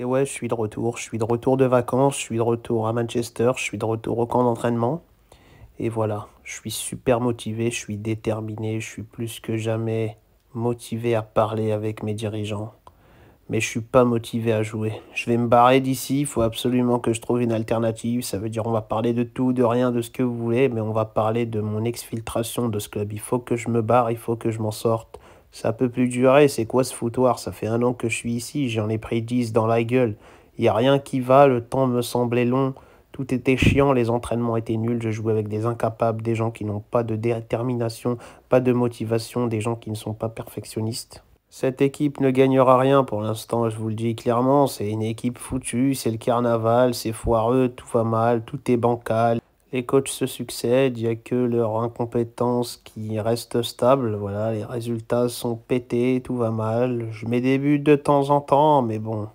Et ouais, je suis de retour. Je suis de retour de vacances, je suis de retour à Manchester, je suis de retour au camp d'entraînement. Et voilà, je suis super motivé, je suis déterminé, je suis plus que jamais motivé à parler avec mes dirigeants. Mais je suis pas motivé à jouer. Je vais me barrer d'ici, il faut absolument que je trouve une alternative. Ça veut dire on va parler de tout, de rien, de ce que vous voulez, mais on va parler de mon exfiltration de ce club. Il faut que je me barre, il faut que je m'en sorte. Ça peut plus durer, c'est quoi ce foutoir Ça fait un an que je suis ici, j'en ai pris dix dans la gueule. Y a rien qui va, le temps me semblait long. Tout était chiant, les entraînements étaient nuls, je jouais avec des incapables, des gens qui n'ont pas de détermination, pas de motivation, des gens qui ne sont pas perfectionnistes. Cette équipe ne gagnera rien pour l'instant, je vous le dis clairement, c'est une équipe foutue, c'est le carnaval, c'est foireux, tout va mal, tout est bancal. Les coachs se succèdent, il n'y a que leur incompétence qui reste stable. Voilà, les résultats sont pétés, tout va mal. Je mets des buts de temps en temps, mais bon,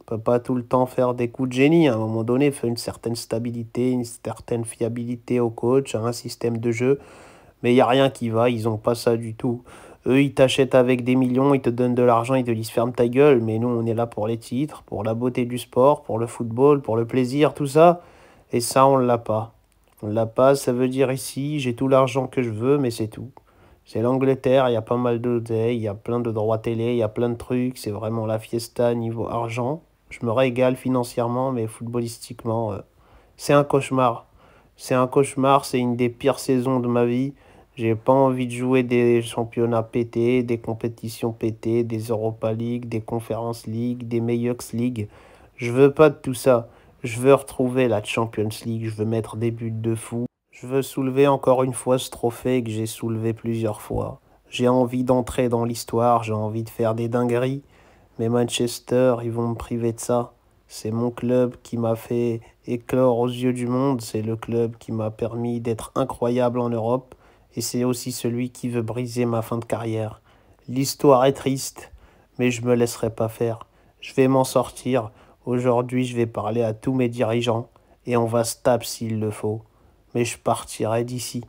on peut pas tout le temps faire des coups de génie. À un moment donné, il faut une certaine stabilité, une certaine fiabilité au coach, à un système de jeu. Mais il n'y a rien qui va, ils n'ont pas ça du tout. Eux, ils t'achètent avec des millions, ils te donnent de l'argent, ils te disent ferme ta gueule. Mais nous, on est là pour les titres, pour la beauté du sport, pour le football, pour le plaisir, tout ça. Et ça, on ne l'a pas. La Paz, ça veut dire ici, j'ai tout l'argent que je veux, mais c'est tout. C'est l'Angleterre, il y a pas mal de il y a plein de droits télé, il y a plein de trucs, c'est vraiment la fiesta niveau argent. Je me régale financièrement, mais footballistiquement, euh, c'est un cauchemar. C'est un cauchemar, c'est une des pires saisons de ma vie. J'ai pas envie de jouer des championnats pétés, des compétitions pétées, des Europa League, des Conference League, des Meyux League. Je veux pas de tout ça. Je veux retrouver la Champions League, je veux mettre des buts de fou. Je veux soulever encore une fois ce trophée que j'ai soulevé plusieurs fois. J'ai envie d'entrer dans l'histoire, j'ai envie de faire des dingueries. Mais Manchester, ils vont me priver de ça. C'est mon club qui m'a fait éclore aux yeux du monde, c'est le club qui m'a permis d'être incroyable en Europe, et c'est aussi celui qui veut briser ma fin de carrière. L'histoire est triste, mais je me laisserai pas faire. Je vais m'en sortir. Aujourd'hui, je vais parler à tous mes dirigeants et on va se taper s'il le faut. Mais je partirai d'ici.